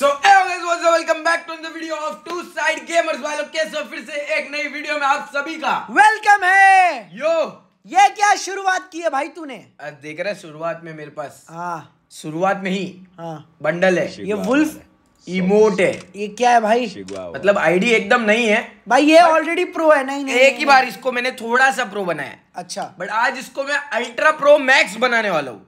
So welcome back to the video of Two side Gamers कैसे फिर से एक नई वीडियो में आप सभी का वेलकम है यो ये क्या शुरुआत की है भाई तूने देख रहा है शुरुआत में मेरे पास हाँ शुरुआत में ही हाँ बंडल है ये वुल्फ इमोट है ये क्या है भाई मतलब आईडी एकदम नहीं है भाई ये ऑलरेडी प्रो है नहीं, नहीं एक ही बार इसको मैंने थोड़ा सा प्रो बनाया अच्छा बट आज इसको मैं अल्ट्रा प्रो मैक्स बनाने वाला हूँ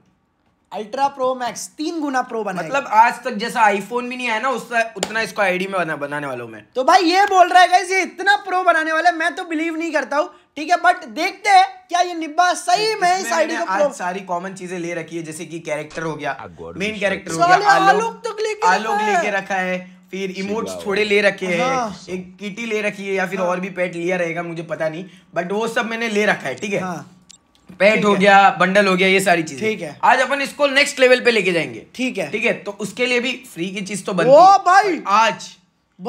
अल्ट्रा प्रो मैक्स तीन गुना प्रो बना मतलब आज तक जैसा आईफोन भी नहीं आया ना उसका उतना इसको आईडी में बना, बनाने वालों में तो भाई ये बोल रहा है ये इतना प्रो बनाने वाला मैं तो बिलीव नहीं करता हूँ ठीक है बट देखते हैं क्या ये निब्बा सही में इस आईडी को आज सारी कॉमन चीजें ले रखी है जैसे कि कैरेक्टर हो गया मेन कैरेक्टर हो गया आलोक तक तो लेके आलोक लेके रखा है फिर इमोट्स थोड़े ले रखे हैं हाँ। एक किटी ले रखी है या फिर हाँ। और भी पेट लिया रहेगा मुझे पता नहीं बट वो सब मैंने ले रखा है ठीक है हाँ। पेट हो गया बंडल हो गया ये सारी चीजें ठीक है आज अपन इसको नेक्स्ट लेवल पे लेके जाएंगे ठीक है ठीक है तो उसके लिए भी फ्री की चीज तो बनती है भाई आज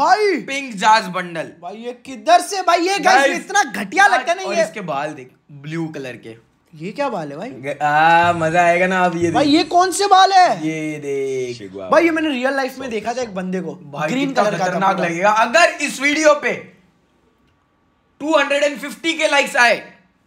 भाई पिंक जाज बंडल भाई ये किधर से भाई ये गाइस इतना घटिया लगता नहीं है इसके बाल देख ब्लू कलर के ये क्या बाल है भाई आ, मजा आएगा ना आप ये देख। भाई ये कौन से बाल है ये देख भाई ये मैंने रियल लाइफ में तो देखा था अच्छा। एक बंदे को ग्रीन कलर का खतरनाक लगेगा अगर इस वीडियो पे 250 के लाइक्स आए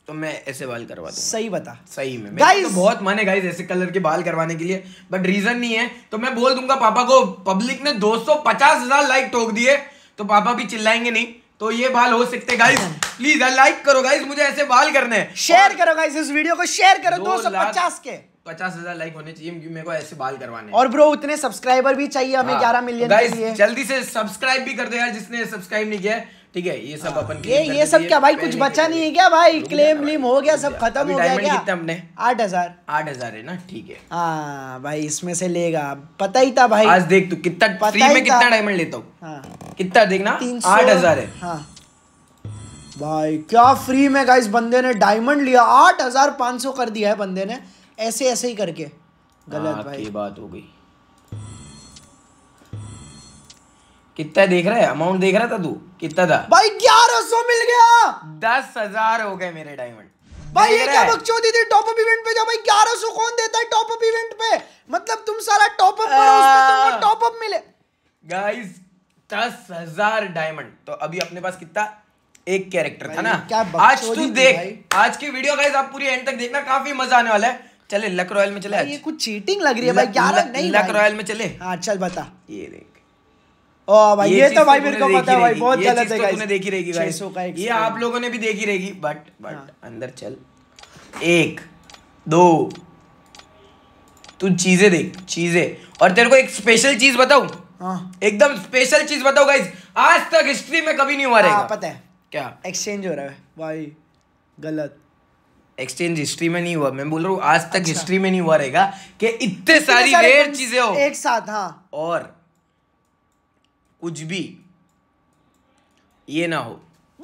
तो मैं ऐसे बाल करवा दूं सही बता सही में गाइस तो बहुत माने गाइस ऐसे कलर के बाल करवाने के लिए बट रीजन नहीं है तो मैं बोल दूंगा पापा को पब्लिक ने दो सौ पचास हजार लाइक टोक दिए तो पापा भी चिल्लाएंगे नहीं तो ये बाल हो सकते गाइस प्लीज लाइक करो गाइस मुझे ऐसे बाल करने हैं शेयर करो गाइस इस वीडियो को शेयर करो दो सौ पचास के पचास हजार लाइक होने चाहिए मेरे को ऐसे बाल करवाने और ब्रो उतने सब्सक्राइबर भी चाहिए हमें हाँ। ग्यारह मिलियन तो जल्दी से सब्सक्राइब भी कर दो यार जिसने सब्सक्राइब नहीं किया ठीक है ये सब हाँ, अपन ये ये सब क्या भाई कुछ बचा नहीं है क्या भाई क्लेम व्लेम हो गया सब खत्म हो गया क्या हमने आठ हजार आठ हजार है ना ठीक है हाँ भाई इसमें से लेगा पता ही था भाई आज देख तू कितना फ्री में कितना डायमंड लेता हूँ हाँ। कितना देखना आठ हजार है हाँ। भाई क्या फ्री में गाइस बंदे ने डायमंड लिया आठ हजार पाँच सौ कर दिया है बंदे ने ऐसे ऐसे ही करके गलत भाई बात हो गई कितना देख रहा है अमाउंट देख रहा था तू कितना था भाई ग्यारह सौ मिल गया दस हजार हो गए मेरे डायमंड भाई ये क्या बकचोदी थी टॉप अप इवेंट पे जा भाई ग्यारह सौ कौन देता है टॉप अप इवेंट पे मतलब तुम सारा टॉप अप करो उसमें तुमको टॉप अप मिले गाइस दस हजार डायमंड तो अभी अपने पास कितना एक कैरेक्टर था ना क्या आज तू देख आज की वीडियो गाइस आप पूरी एंड तक देखना काफी मजा आने वाला है चले लक रॉयल में चले ये कुछ चीटिंग लग रही है भाई ग्यारह नहीं लक रॉयल में चले हाँ चल बता ये देख ओ भाई ये, ये तो, तो भाई मेरे को पता है भाई बहुत गलत तो है गाइस तूने देखी रहेगी गाइस ये आप लोगों ने भी देखी रहेगी बट बट हाँ। अंदर चल एक दो तू चीजें देख चीजें और तेरे को एक स्पेशल चीज बताऊं हाँ एकदम स्पेशल चीज बताऊं गाइस आज तक हिस्ट्री में कभी नहीं हुआ हाँ, रहेगा पता है क्या एक्सचेंज हो रहा है भाई गलत एक्सचेंज हिस्ट्री में नहीं हुआ मैं बोल रहा हूँ आज तक हिस्ट्री अच्छा। में नहीं हुआ रहेगा कि इतने सारी रेयर चीजें हो एक साथ हाँ और कुछ भी ये ना हो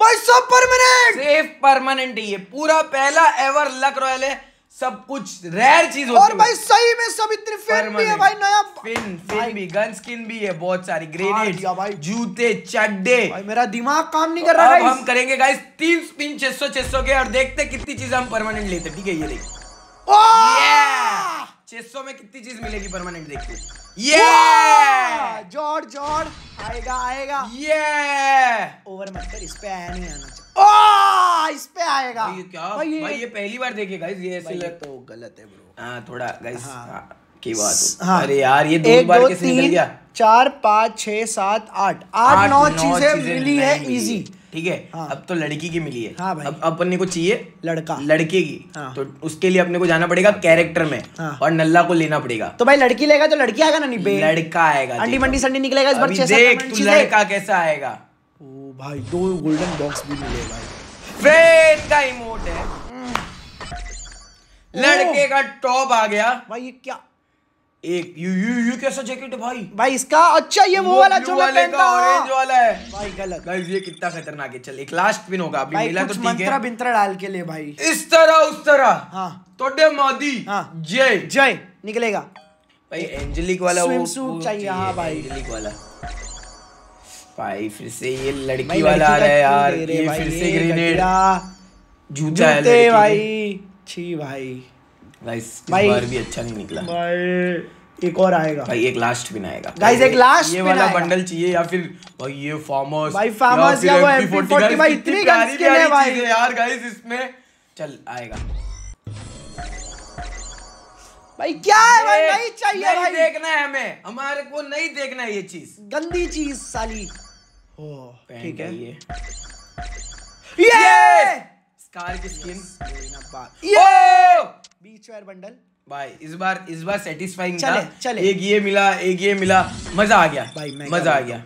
भाई सब परमानेंट सेफ परमानेंट ये पूरा पहला एवर लक रॉयल है सब कुछ रेयर चीज होती और भाई सही में सब इतने फिन भी है भाई नया फिन फिन भी गन स्किन भी है बहुत सारी ग्रेनेड जूते चड्डे भाई मेरा दिमाग काम नहीं कर रहा है हम करेंगे गाइस तीन स्पिन 600 600 के और देखते कितनी चीज हम परमानेंट लेते ठीक है ये देखिए 600 में कितनी चीज मिलेगी परमानेंट देखते ये जोड़ जॉर्ड आएगा आएगा ये ओवर मत कर इस पे आया नहीं आना चाहिए oh! इस पे आएगा ये क्या भाई ये, भाई ये पहली बार देखे गाइस ये ऐसे लग... तो गलत है ब्रो हां थोड़ा गाइस हाँ, हाँ, की बात हाँ, अरे यार ये दो बार कैसे निकल गया चार पाँच छः सात आठ आठ नौ चीजें मिली है इजी ठीक है हाँ। अब तो लड़की की मिली है हाँ भाई। अब अपने को चाहिए लड़का लड़के की हाँ। तो उसके लिए अपने को जाना पड़ेगा कैरेक्टर में हाँ। और नल्ला को लेना पड़ेगा तो भाई लड़की लेगा तो लड़की आएगा ना निबे लड़का आएगा अंडी मंडी संडी निकलेगा इस बार देख तू लड़का कैसा आएगा ओ भाई दो गोल्डन बॉक्स भी मिले भाई फ्रेंड का इमोट है हम्म। लड़के का टॉप आ गया भाई ये क्या एक यू यू यू कैसा जैकेट है भाई भाई इसका अच्छा ये वो वाला जो मैं पहनता हूं ऑरेंज वाला है भाई गलत गाइस ये कितना खतरनाक है चल एक लास्ट पिन होगा अभी मिला तो ठीक है मंत्रा बिंत्र डाल के ले भाई इस तरह उस तरह हां तोडे मादी हां जय जय निकलेगा भाई एंजेलिक वाला वो सूट चाहिए हां भाई एंजेलिक वाला भाई फिर से ये लड़की वाला आ रहा है यार ये फिर से ग्रेनेड जूता है भाई छी भाई गाइस इस बार भी अच्छा नहीं निकला भाई एक और आएगा भाई एक लास्ट भी आएगा गाइस एक लास्ट ये वाला बंडल चाहिए या फिर भाई ये फार्मर्स भाई फार्मर्स या वो MP40 भाई इतनी गंदी भाई यार गाइस इसमें चल आएगा भाई क्या है भाई नहीं चाहिए भाई देखना है हमें हमारे को नहीं देखना है ये चीज गंदी चीज साली ओ ठीक है ये ये कार की स्किन ये बीच वेयर बंडल भाई इस बार इस बार सेटिस्फाइंग चले, था चले एक ये मिला एक ये मिला मजा आ गया भाई मैं मजा आ गया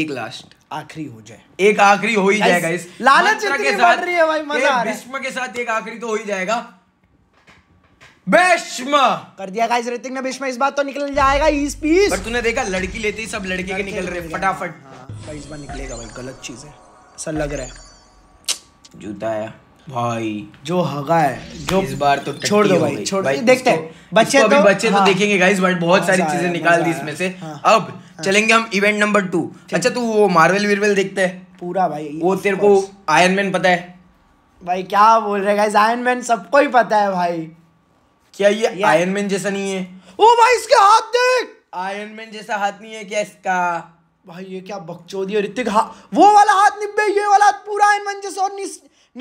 एक लास्ट आखिरी हो जाए एक आखिरी हो ही जाएगा इस लालच के साथ रही है भाई मजा आ रहा है के साथ एक आखिरी तो हो ही जाएगा भीष्म कर दिया गाइस ऋतिक ने भीष्म इस बार तो निकल जाएगा इस पीस पर तूने देखा लड़की लेते ही सब लड़के के निकल रहे फटाफट हाँ, इस बार निकलेगा भाई गलत चीज है ऐसा लग रहा है जूता आया भाई जो हगा है जो इस बार तो छोड़ दो भाई छोड़ भाई देखते हैं तो- बच्चे तो हाँ। हाँ, बच्चे हाँ, तो देखेंगे गाइस बट बहुत सारी चीजें निकाल दी हाँ, इसमें से अब चलेंगे हम इवेंट नंबर टू अच्छा तू वो मार्वल वीरवेल देखते हैं पूरा भाई वो तेरे को आयरन मैन पता है भाई क्या बोल रहे गाइस आयरन मैन सबको ही पता है भाई क्या ये आयरन मैन जैसा नहीं है ओ भाई इसके हाथ देख आयरन मैन जैसा हाथ नहीं है क्या इसका भाई ये क्या बकचोदी और इतिक हा वो वाला हाथ निब्बे ये वाला हाथ पूरा आयन मैन जैसा और नी,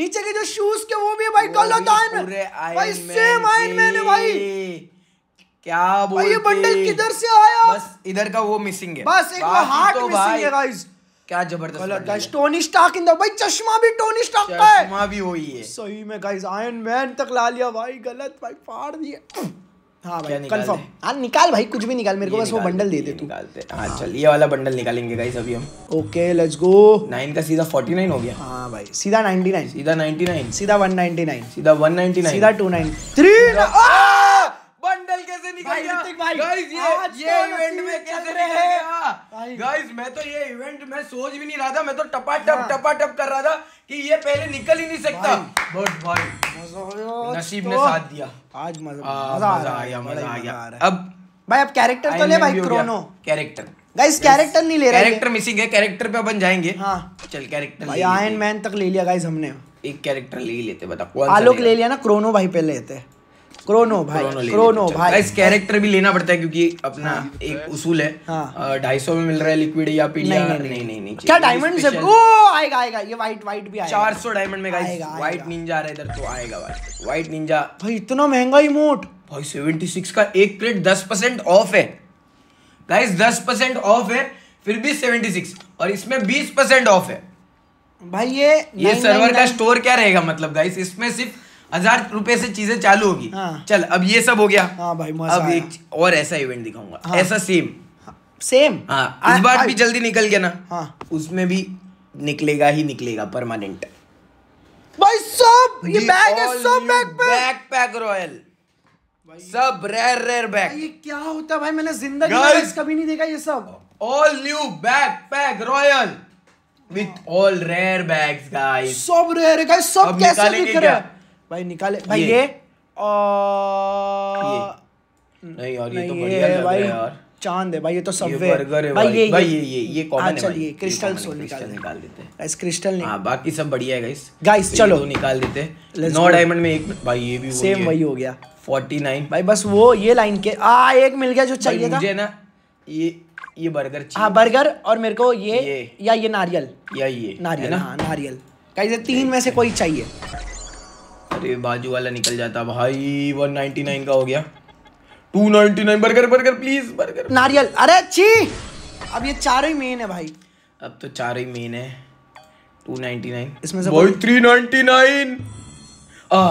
नीचे के जो शूज के वो भी भाई गलत आयन मैन भाई सेम आयन मैन है भाई क्या बोल भाई ये बंडल किधर से आया बस इधर का वो मिसिंग है बस एक वो हार्ट तो मिसिंग है गाइस क्या जबरदस्त गलत guys Tony Stark in the भाई चश्मा भी टोनी स्टार्क का है चश्मा भी वही है सही में गाइस आयरन मैन तक ला लिया भाई गलत भाई फाड़ दिया हाँ, हाँ निकाल भाई कुछ भी निकाल मेरे को बस वो बंडल दे दे तू निकालते हाँ चल ये वाला बंडल निकालेंगे गाइस अभी हम ओके लेट्स गो नाइन का सीधा फोर्टी नाइन हो गया हाँ भाई सीधा नाइनटी नाइन सीधा नाइनटी नाइन सीधा वन नाइनटी नाइन सीधा वन नाइनटी नाइन सीधा two nine three bundle guys ये ये इवेंट में कैसे रहे हैं गाइस मैं तो ये इवेंट में सोच भी नहीं रहा था मैं तो टपा टप हाँ। टपा टप कर रहा था कि ये पहले निकल ही नहीं सकता बट भाई नसीब तो। ने साथ दिया आज मजा मजा आया मजा आ गया अब भाई अब कैरेक्टर तो ले भाई क्रोनो कैरेक्टर गाइस कैरेक्टर नहीं ले रहे कैरेक्टर मिसिंग है कैरेक्टर पे अपन जाएंगे हाँ चल कैरेक्टर भाई आयरन मैन तक ले लिया गाइस हमने एक कैरेक्टर ले ही लेते बता आलोक ले लिया ना क्रोनो भाई पे लेते हैं क्रोनो भाई क्रोनो, क्रोनो भाई इस कैरेक्टर भी लेना पड़ता है क्योंकि अपना हाँ, एक उसूल है हाँ। ढाई सौ में मिल रहा है लिक्विड या पीडिया नहीं नहीं नहीं, नहीं, क्या डायमंड से ओ आएगा आएगा ये व्हाइट व्हाइट भी आएगा चार सौ डायमंड में व्हाइट निंजा रहा इधर तो आएगा भाई व्हाइट निंजा भाई इतना महंगा ही मोट भाई सेवेंटी सिक्स का एक क्रेट परसेंट ऑफ है गाइस दस परसेंट ऑफ है फिर भी सेवेंटी सिक्स और इसमें बीस परसेंट ऑफ है भाई ये ये सर्वर का स्टोर क्या रहेगा मतलब गाइस इसमें सिर्फ हजार रुपए से चीजें चालू होगी हाँ। चल अब ये सब हो गया हाँ भाई मजा अब एक और ऐसा इवेंट दिखाऊंगा हाँ। ऐसा सेम सेम हाँ, हाँ आ, इस बार आ, भी जल्दी निकल गया ना हाँ उसमें भी निकलेगा ही निकलेगा परमानेंट भाई सब ये बैग है सब बैग बैग पैक रॉयल सब रेयर रेयर बैग ये क्या होता है भाई मैंने जिंदगी में कभी नहीं देखा ये सब all new bag pack royal with all rare bags guys सब रेयर गाइस सब कैसे दिख रहे हैं भाई निकाले भाई ये, ये और ये। हम्म, नहीं यार ये तो बढ़िया लग रहा है यार चांद है भाई ये तो सब ये बर्गर है भाई ये भाई ये ये ये कॉमन है चलिए क्रिस्टल निकाल निकाल देते हैं गाइस क्रिस्टल नहीं हां बाकी सब बढ़िया है गाइस गाइस तो चलो निकाल देते हैं नौ डायमंड में एक भाई ये भी सेम वही हो गया 49 भाई बस वो ये लाइन के आ एक मिल गया जो चाहिए था मुझे ना ये ये बर्गर चाहिए हाँ बर्गर और मेरे को ये, या ये नारियल या ये नारियल हाँ नारियल गाइस तीन में से कोई चाहिए अरे बाजू वाला निकल जाता भाई 199 का हो गया 299 बर्गर बर्गर प्लीज बर्गर नारियल अरे छी अब ये चार ही मेन है भाई अब तो चार ही मेन है 299 इसमें से भाई 399 आ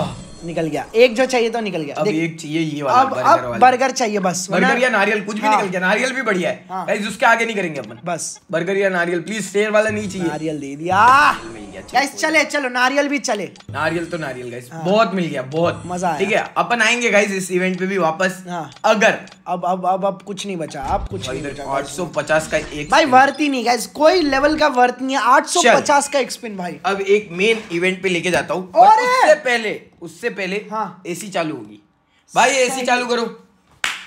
निकल गया एक जो चाहिए तो निकल गया अब एक चाहिए ये वाला अब बर्गर अब वाला। बर्गर चाहिए बस बर्गर या नारियल कुछ भी हाँ। निकल गया नारियल भी बढ़िया है हाँ। उसके आगे नहीं करेंगे अपन बस बर्गर या नारियल प्लीज शेर वाला नहीं चाहिए नारियल दे दिया गया गाइस चले चलो नारियल भी चले नारियल तो नारियल गाइस हाँ। बहुत मिल गया बहुत मजा ठीक है अपन आएंगे गाइस इस इवेंट पे भी वापस हाँ। अगर अब अब अब अब कुछ नहीं बचा आप कुछ नहीं बचा आठ सौ पचास का एक भाई वर्थ ही नहीं गाइस कोई लेवल का वर्थ नहीं है आठ सौ पचास का एक स्पिन भाई अब एक मेन इवेंट पे लेके जाता हूँ उससे पहले उससे पहले हाँ एसी चालू होगी भाई एसी चालू करो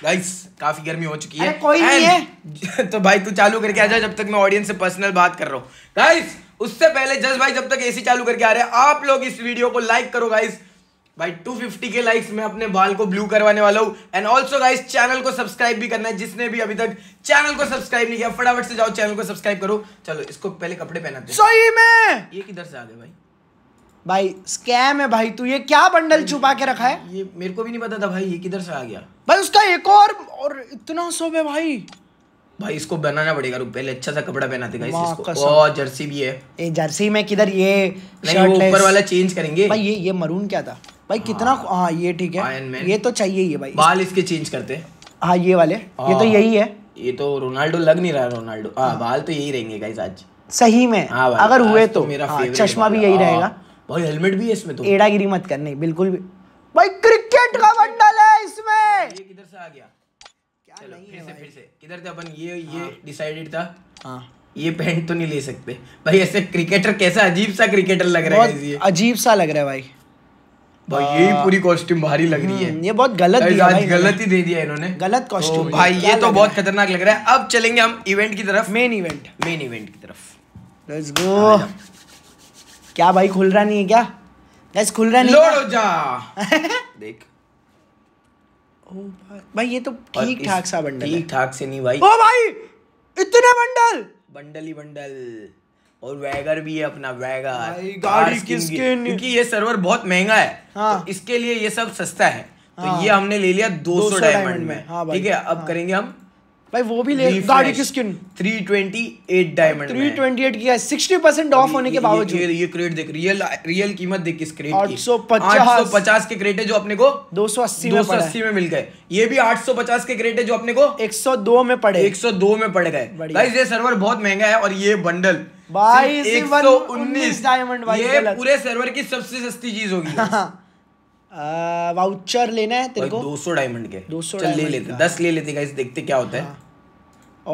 गाइस काफी गर्मी हो चुकी है कोई नहीं है तो भाई तू चालू करके आ जा जब तक मैं ऑडियंस से पर्सनल बात कर रहा हूँ गाइस उससे पहले जस भाई जब तक एसी चालू करके आ रहे हैं आप लोग इस वीडियो को लाइक करो गाइस भाई 250 के लाइक्स में अपने बाल को ब्लू करवाने वाला हूँ एंड ऑल्सो गाइस चैनल को सब्सक्राइब भी करना है जिसने भी अभी तक चैनल को सब्सक्राइब नहीं किया फटाफट से जाओ चैनल को सब्सक्राइब करो चलो इसको पहले कपड़े पहनाते सही में ये किधर से आ गए भाई भाई स्कैम है भाई तू ये क्या बंडल छुपा के रखा है ये मेरे को भी नहीं पता था भाई ये किधर से आ गया भाई उसका एक और और इतना सोब भाई भाई इसको बनाना पड़ेगा रुक पहले अच्छा सा कपड़ा पहना देगा इसको ओ जर्सी भी है ए जर्सी में किधर ये नहीं ऊपर वाला चेंज करेंगे भाई ये ये मरून क्या था भाई कितना हाँ, हाँ ये ठीक है ये तो चाहिए ही है भाई बाल इसके चेंज करते हाँ ये वाले ये तो हाँ। यही है ये तो रोनाल्डो लग नहीं रहा रोनाल्डो हाँ, हाँ बाल तो यही रहेंगे गाइस आज सही में अगर हुए तो, तो मेरा चश्मा भी यही रहेगा भाई हेलमेट भी है इसमें तो एड़ागिरी मत करनी बिल्कुल भी भाई क्रिकेट का बंडल है इसमें ये किधर से आ गया किधर थे अपन ये ये डिसाइडेड हाँ। था हाँ ये पैंट तो नहीं ले सकते भाई ऐसे क्रिकेटर कैसा अजीब सा क्रिकेटर लग रहा है अजीब सा लग रहा है भाई भाई यही हाँ। पूरी कॉस्ट्यूम भारी लग रही है हम्म, ये बहुत गलत दिया भाई गलत ही दे दिया इन्होंने गलत कॉस्ट्यूम तो भाई ये तो बहुत खतरनाक लग रहा है अब चलेंगे हम इवेंट की तरफ मेन इवेंट मेन इवेंट की तरफ लेट्स गो क्या भाई खुल रहा नहीं है क्या गैस खुल रहा नहीं लोड हो जा देख Oh भाई ये तो ठीक ठाक सा बंडल ठीक ठाक से नहीं भाई ओ भाई इतने बंडल बंडल ही बंडल और वैगर भी है अपना वैगर गाड़ी की स्किन क्योंकि ये सर्वर बहुत महंगा है हाँ। तो इसके लिए ये सब सस्ता है तो हाँ। ये हमने ले लिया 200 डायमंड में हाँ ठीक है अब हाँ। करेंगे हम भाई वो भी ले गाड़ी की स्किन 328 डायमंड 328 की है 60 ऑफ होने के बावजूद ये, ये क्रेट देख रियल रियल कीमत देख इस क्रेट की 850 850 के क्रेट है जो अपने को 280 में 280 में मिल गए ये भी 850 के क्रेट है जो अपने को 102 में पड़े 102 में पड़ गए गाइस ये सर्वर बहुत महंगा है और ये बंडल भाई 119 डायमंड भाई ये पूरे सर्वर की सबसे सस्ती चीज होगी हां वाउचर लेना है तेरे को दो सौ डायमंड के दो सौ ले लेते दस ले लेते गाइस देखते क्या होता है हाँ।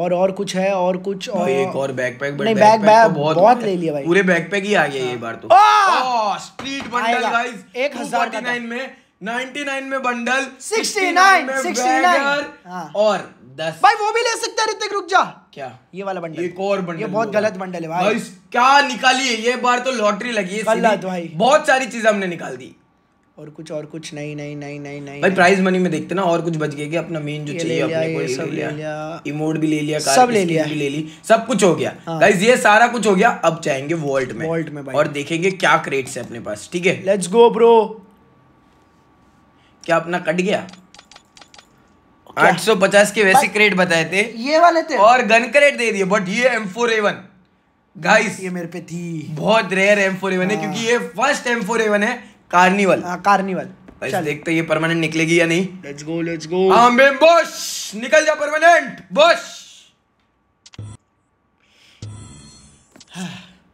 और और कुछ है और कुछ और एक और बैकपैक नहीं बैक बैक तो बहुत, बहुत ले लिया भाई पूरे बैकपैक ही आ गया ये हाँ। बार तो ओ स्ट्रीट बंडल गाइस 1049 में 99 में बंडल 69 में 69 हाँ। और 10 भाई वो भी ले सकता है ऋतिक रुक जा क्या ये वाला बंडल एक और बंडल ये बहुत गलत बंडल है भाई, भाई क्या निकाली है ये बार तो लॉटरी लगी है गलत भाई बहुत सारी चीजें हमने निकाल दी और कुछ और कुछ नहीं नहीं नहीं नहीं नहीं भाई प्राइस मनी में देखते ना और कुछ बच गया कि अपना मेन जो चाहिए अपने को सब ले लिया इमोट भी ले लिया सब ले लिया भी ले ली सब कुछ हो गया गाइस हाँ। ये सारा कुछ हो गया अब जाएंगे वॉल्ट में वॉल्ट में और देखेंगे क्या क्रेट्स है अपने पास ठीक है लेट्स गो ब्रो क्या अपना कट गया आठ सौ पचास के वैसे क्रेट बताए थे ये वाले थे और गन क्रेट दे दिए बट ये एम फोर एवन गाइस ये मेरे पे थी बहुत रेयर एम फोर एवन है हाँ। क्योंकि ये फर्स्ट एम फोर एवन है कार्निवल हाँ, कार्निवल देखते ये परमानेंट निकलेगी या नहीं let's go let's go Ambe बॉश निकल जा परमानेंट बॉश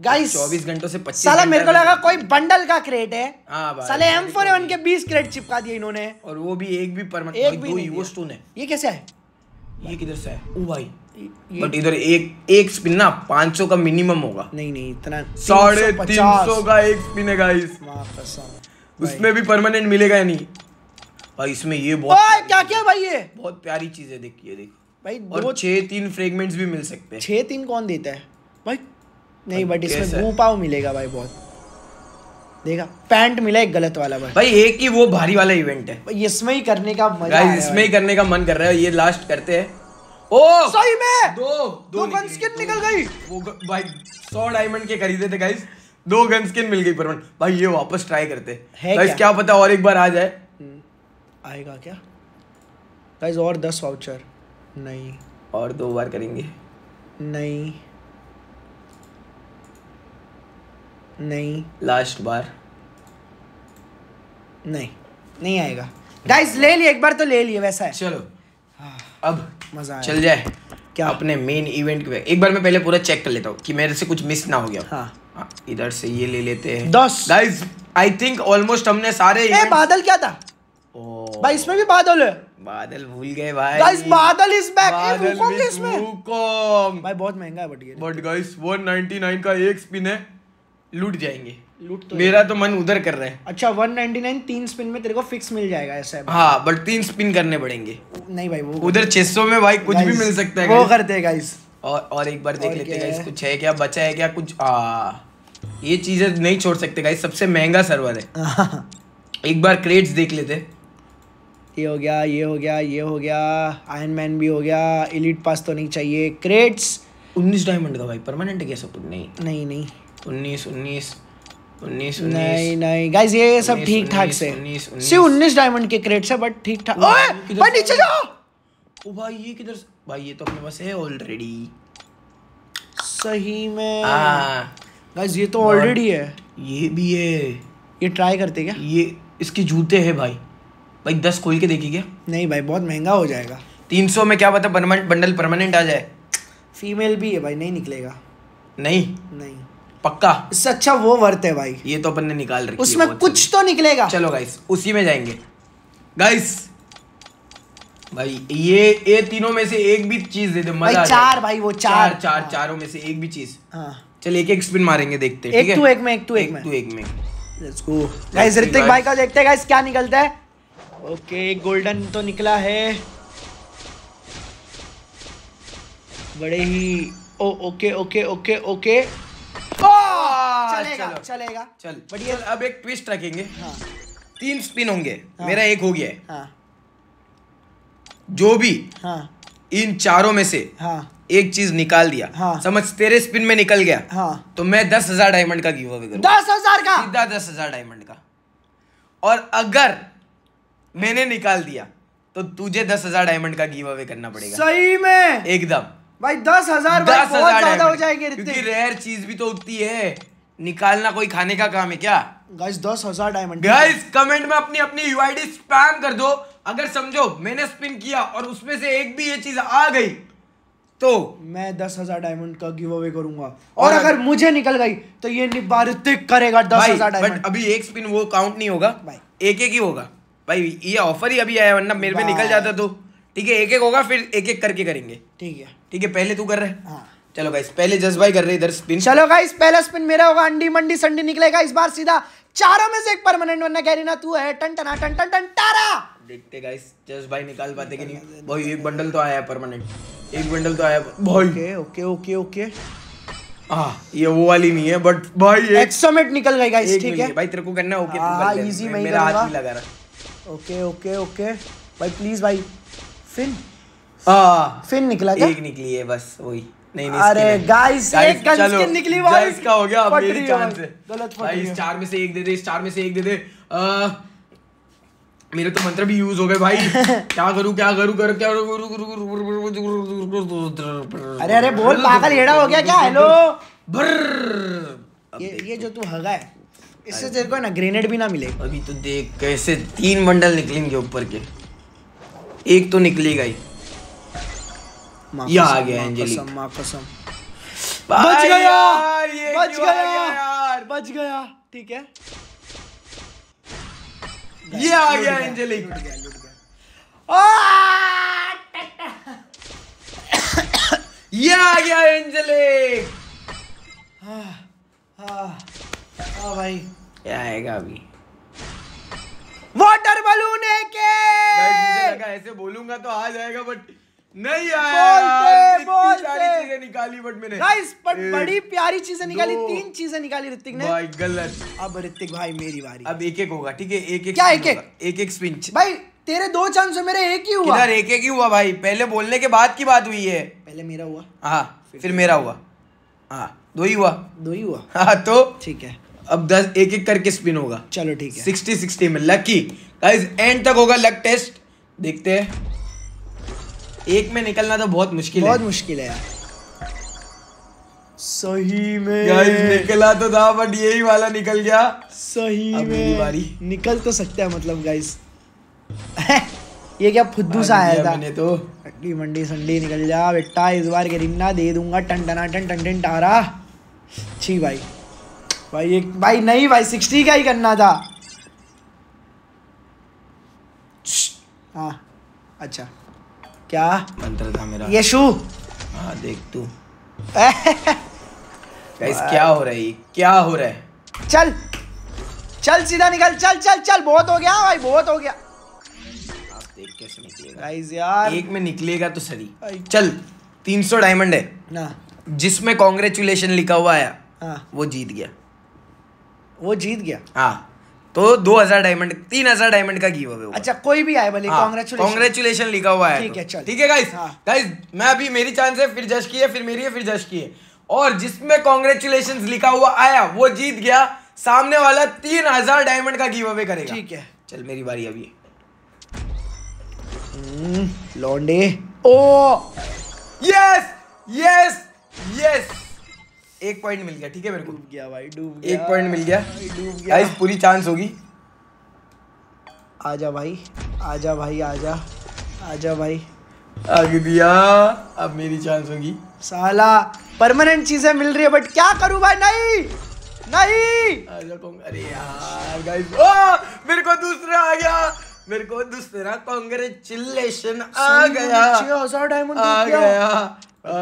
गाइस 24 घंटों से 25 साला मेरे को लगा कोई बंडल का क्रेट है हाँ, साले एम फोर एवन के 20 क्रेट चिपका दिए इन्होंने और वो भी एक भी परमानेंट एक भी वो स्टोन है ये कैसे है ये किधर से है ओ भाई बट इधर एक एक स्पिन ना 500 का मिनिमम होगा नहीं नहीं इतना साढ़े तीन सौ का एक स्पिन है गाइस माफ कर उसमें भी परमानेंट मिलेगा या नहीं भाई इसमें ये बहुत भाई क्या क्या भाई ये बहुत प्यारी चीज है देखिए देखो भाई और छह तीन फ्रेगमेंट्स भी मिल सकते हैं छह तीन कौन देता है भाई नहीं बट इसमें गू पाव मिलेगा भाई बहुत देखा पैंट मिला एक गलत वाला भाई भाई एक ही वो भारी वाला इवेंट है भाई इसमें ही करने का मजा इसमें ही करने का मन कर रहा है ये लास्ट करते हैं ओ सही में दो दो, दो निकल गई वो भाई सौ डायमंड के खरीदे थे गाइस दो गन स्किन मिल गई परमन भाई ये वापस ट्राई करते है क्या? क्या पता और एक बार आ जाए हम्म। आएगा क्या गाइस और दस वाउचर नहीं और दो बार करेंगे नहीं नहीं लास्ट बार नहीं नहीं आएगा गाइस ले लिए एक बार तो ले लिए वैसा है चलो हाँ। अब मजा चल जाए क्या अपने मेन इवेंट के एक बार मैं पहले पूरा चेक कर लेता हूँ कि मेरे से कुछ मिस ना हो गया हाँ इधर से ये ले लेते हैं दस गाइज आई थिंक ऑलमोस्ट हमने सारे ए, बादल क्या था भाई इसमें भी बादल है बादल भूल गए भाई गाइस बादल इज बैक बादल इसमें भाई बहुत महंगा है बट ये बट गाइस 199 का एक स्पिन है लूट जाएंगे लूट तो मेरा तो मन उधर कर रहा है अच्छा 199 तीन स्पिन में तेरे को फिक्स मिल जाएगा ऐसा है हाँ बट तीन स्पिन करने पड़ेंगे नहीं भाई वो उधर 600 में भाई कुछ भी मिल सकता है वो करते हैं गाइस और और एक बार देख लेते हैं गाइस कुछ है क्या बचा है क्या कुछ आ ये चीज़ें नहीं छोड़ सकते गाइस सबसे महंगा सर्वर है एक बार क्रेट्स देख लेते ये हो गया ये हो गया ये हो गया आयन मैन भी हो गया इलीट पास तो नहीं चाहिए क्रेट्स उन्नीस डायमंड का भाई परमानेंट क्या सब कुछ नहीं नहीं नहीं उन्नीस उन्नीस नहीं नहीं गाइस ये सब ठीक ठाक से सिर्फ उन्नीस डायमंड के क्रेट्स है बट ठीक ठाक ओए भाई नीचे जाओ ओ भाई ये किधर भाई ये तो अपने पास है ऑलरेडी सही में हाँ। गाइस ये तो ऑलरेडी है ये भी है ये ट्राई करते क्या ये इसके जूते हैं भाई भाई दस खोल के देखी क्या नहीं भाई बहुत महंगा हो जाएगा तीन सौ में क्या पता बंडल परमानेंट आ जाए फीमेल भी है भाई नहीं निकलेगा नहीं नहीं पक्का इससे अच्छा वो वर्थ है भाई ये तो अपन ने निकाल रखी उसमें कुछ तो निकलेगा चलो गाइस उसी में जाएंगे गाइस भाई ये ये तीनों में से एक भी चीज दे दे तो मजा भाई चार भाई वो चार चार, चारों में से एक भी चीज हाँ चल एक एक स्पिन मारेंगे देखते हैं एक तू एक में एक तू एक में तू एक में लेट्स गो गाइस ऋतिक भाई का देखते हैं गाइस क्या निकलता है ओके गोल्डन तो निकला है बड़े ही oh okay okay okay okay चलेगा चलेगा चल बढ़िया अब एक ट्विस्ट रखेंगे हाँ। तीन स्पिन होंगे हाँ। मेरा एक हो गया है हाँ। जो भी हाँ। इन चारों में से हाँ एक चीज निकाल दिया हाँ। समझ तेरे स्पिन में निकल गया हाँ। तो मैं दस हजार डायमंड का गिव अवे दस हजार का सीधा दस हजार डायमंड का और अगर मैंने निकाल दिया तो तुझे दस हजार डायमंड का गिव अवे करना पड़ेगा सही में एकदम भाई दस हजार दस हजार हो जाएंगे क्योंकि रेयर चीज भी तो उठती है निकालना कोई खाने का काम है क्या गाइस दस हजार डायमंड गाइस कमेंट में अपनी अपनी यूआईडी स्पैम कर दो अगर समझो मैंने स्पिन किया और उसमें से एक भी ये चीज आ गई तो मैं दस हजार डायमंड का गिव अवे करूंगा और, और अगर, मुझे निकल गई तो ये निबारितिक करेगा दस हजार डायमंड अभी एक स्पिन वो काउंट नहीं होगा भाई एक एक ही होगा भाई ये ऑफर ही अभी आया वरना मेरे पे निकल जाता तो ठीक है एक एक होगा फिर एक एक करके करेंगे ठीक है ठीक है पहले तू कर रहे हाँ चलो गाइस पहले जस भाई कर रहे इधर स्पिन चलो गाइस पहला स्पिन मेरा होगा अंडी मंडी संडी निकलेगा इस बार सीधा चारों में से एक परमानेंट वरना कह रही ना तू है टन टना टन टन टन टारा देखते गाइस जस भाई निकाल पाते कि नहीं भाई एक बंडल तो आया परमानेंट एक बंडल तो आया भाई ओके ओके ओके ओके आ ये वो वाली नहीं है बट भाई एक समेट निकल गई गाइस ठीक है भाई तेरे को करना ओके हां इजी मैं मेरा हाथ नहीं लगा रहा ओके ओके ओके भाई प्लीज भाई फिन आ फिन निकला क्या एक निकली है बस वही नहीं नहीं अरे गाइस एक गन स्किन निकली भाई इसका हो गया अब मेरी चांस है गलत पकड़ी भाई चार में से एक दे दे इस चार में से एक दे दे मेरे तो मंत्र भी यूज हो गए भाई क्या करूं क्या करूं कर क्या अरे अरे बोल पागल हेड़ा हो गया क्या हेलो ये ये जो तू हगा है इससे तेरे को ना ग्रेनेड भी ना मिले अभी तो देख कैसे तीन बंडल निकलेंगे ऊपर के एक तो निकली गई या आ गया एंजेलिक कसम बच गया बच गया यार बच गया ठीक है ये आ गया एंजेलिक गया ये आ गया एंजेलिक भाई ये आएगा अभी वाटर बलून है के ऐसे बोलूंगा तो आ जाएगा बट नहीं आया बड़ी प्यारी चीजें निकाली तीन चीजें निकाली ऋतिक ने भाई गलत अब ऋतिक भाई मेरी बारी अब एक एक होगा ठीक है एक एक क्या एक एक एक एक स्पिंच भाई तेरे दो चांस है मेरे एक ही हुआ इधर एक एक ही हुआ भाई पहले बोलने के बाद की बात हुई है पहले मेरा हुआ हाँ फिर मेरा हुआ हाँ दो ही हुआ दो ही हुआ हाँ तो ठीक है अब दस एक एक करके स्पिन होगा चलो ठीक है सिक्सटी सिक्सटी में लकी गाइस एंड तक होगा लक टेस्ट देखते हैं एक में निकलना तो बहुत मुश्किल बहुत है बहुत मुश्किल है यार सही में गाइस निकला तो था बट यही वाला निकल गया सही अब में मेरी बारी निकल तो सकता है मतलब गाइस ये क्या फुद्दू सा आया था मैंने तो अड्डी मंडी संडी निकल जा बेटा इस बार गरीबना दे दूंगा टन टना टन टन टन टारा छी भाई भाई एक भाई नहीं भाई सिक्सटी का ही करना था हाँ अच्छा क्या मंत्र था मेरा यशु हाँ देख तू गाइस क्या हो रही क्या हो रहा है चल चल सीधा निकल चल चल चल बहुत हो गया भाई बहुत हो गया आप देख कैसे निकलेगा गाइस यार एक में निकलेगा तो सही चल 300 डायमंड है ना जिसमें कॉन्ग्रेचुलेशन लिखा हुआ आया हाँ वो जीत गया वो जीत गया हाँ तो दो हजार डायमंड तीन हजार डायमंड का गिव अवे अच्छा कोई भी आए भले कांग्रेचुलेशन कांग्रेचुलेशन लिखा हुआ है ठीक तो। है चल ठीक है गाइस हाँ। गाइस मैं अभी मेरी चांस है फिर जश की है फिर मेरी है फिर जश की है और जिसमें कांग्रेचुलेशन लिखा हुआ आया वो जीत गया सामने वाला तीन हजार डायमंड का गिव अवे करेगा ठीक है चल मेरी बारी अभी हम्म, लॉन्डे ओ यस यस यस एक पॉइंट मिल गया ठीक है मेरे को डूब गया भाई डूब गया एक पॉइंट मिल गया डूब गया गाइस पूरी चांस होगी आजा भाई आजा भाई आजा आजा भाई आग दिया अब मेरी चांस होगी साला परमानेंट चीजें मिल रही है बट क्या करूं भाई नहीं नहीं आजा कौन अरे यार गाइस मेरे को दूसरा आ गया मेरे को दूसरा कॉन्ग्रेचुलेशन आ गया छह हजार डायमंड आ गया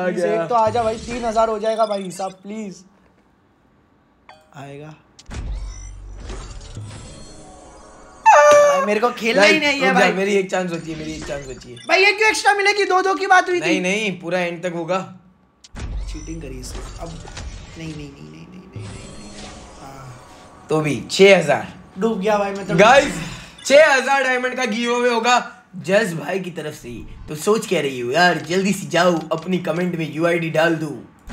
एक तो आजा भाई तीन हजार हो जाएगा भाई साहब प्लीज आएगा मेरे को खेलना ही नहीं है भाई मेरी एक चांस होती है मेरी एक चांस होती है भाई ये क्यों एक्स्ट्रा मिलेगी दो दो की बात हुई नहीं, थी नहीं नहीं पूरा एंड तक होगा चीटिंग करी इसको अब नहीं नहीं नहीं नहीं नहीं नहीं नहीं, तो भी छह हजार डूब गया भाई मैं तो गाइस छह हजार डायमंड का गिव अवे होगा जस भाई की तरफ से ही तो सोच क्या रही हूँ यार जल्दी से जाओ अपनी कमेंट में यूआईडी डाल दू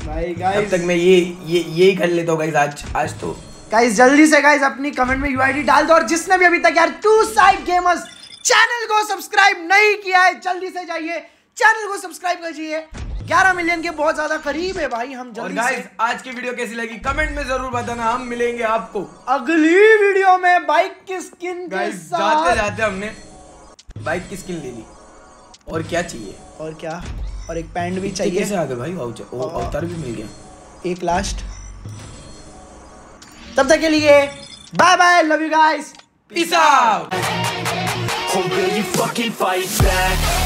भाई तक मैं ये ये यही कर लेता हूँ गाइस आज आज तो गाइस जल्दी से गाइस अपनी कमेंट में यूआईडी डाल दो और जिसने भी अभी तक यार टू साइड गेमर्स चैनल को सब्सक्राइब नहीं किया है जल्दी से जाइए चैनल को सब्सक्राइब कर ग्यारह मिलियन के बहुत ज्यादा करीब है भाई हम और गाइस आज की वीडियो कैसी लगी कमेंट में जरूर बताना हम मिलेंगे आपको अगली वीडियो में बाइक की स्किन गाइस जाते जाते हमने बाइक की स्किन ले ली और क्या चाहिए और क्या और एक पैंट भी चाहिए कैसे आ गए भाई अवतार भी मिल गया एक लास्ट तब तक के लिए bye bye love you guys peace out Oh, will you fucking fight back?